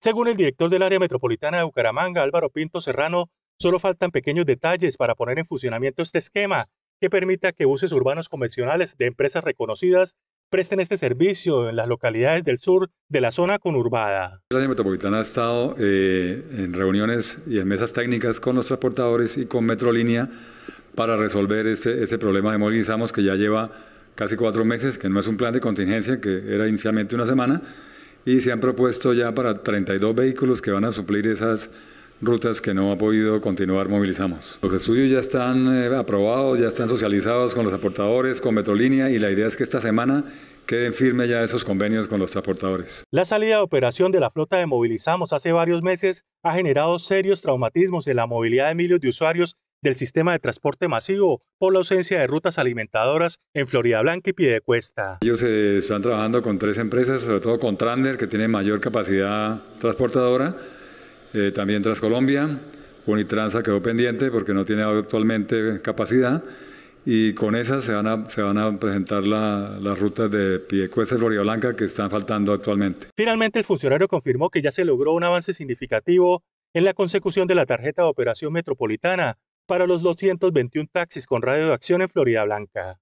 Según el director del área metropolitana de Bucaramanga, Álvaro Pinto Serrano, solo faltan pequeños detalles para poner en funcionamiento este esquema que permita que buses urbanos convencionales de empresas reconocidas presten este servicio en las localidades del sur de la zona conurbada. El área metropolitana ha estado eh, en reuniones y en mesas técnicas con los transportadores y con Metrolínea para resolver este, este, problema de movilizamos que ya lleva casi cuatro meses, que no es un plan de contingencia, que era inicialmente una semana, y se han propuesto ya para 32 vehículos que van a suplir esas rutas que no ha podido continuar movilizamos. Los estudios ya están eh, aprobados, ya están socializados con los aportadores, con Metrolínea y la idea es que esta semana queden firmes ya esos convenios con los transportadores. La salida de operación de la flota de Movilizamos hace varios meses ha generado serios traumatismos en la movilidad de miles de usuarios del sistema de transporte masivo por la ausencia de rutas alimentadoras en Florida Blanca y Piedecuesta. Ellos eh, están trabajando con tres empresas, sobre todo con Trander, que tiene mayor capacidad transportadora, eh, también Transcolombia, Unitransa quedó pendiente porque no tiene actualmente capacidad, y con esas se van a, se van a presentar las rutas de Piedecuesta y Florida Blanca que están faltando actualmente. Finalmente, el funcionario confirmó que ya se logró un avance significativo en la consecución de la tarjeta de operación metropolitana para los 221 taxis con radio de acción en Florida Blanca.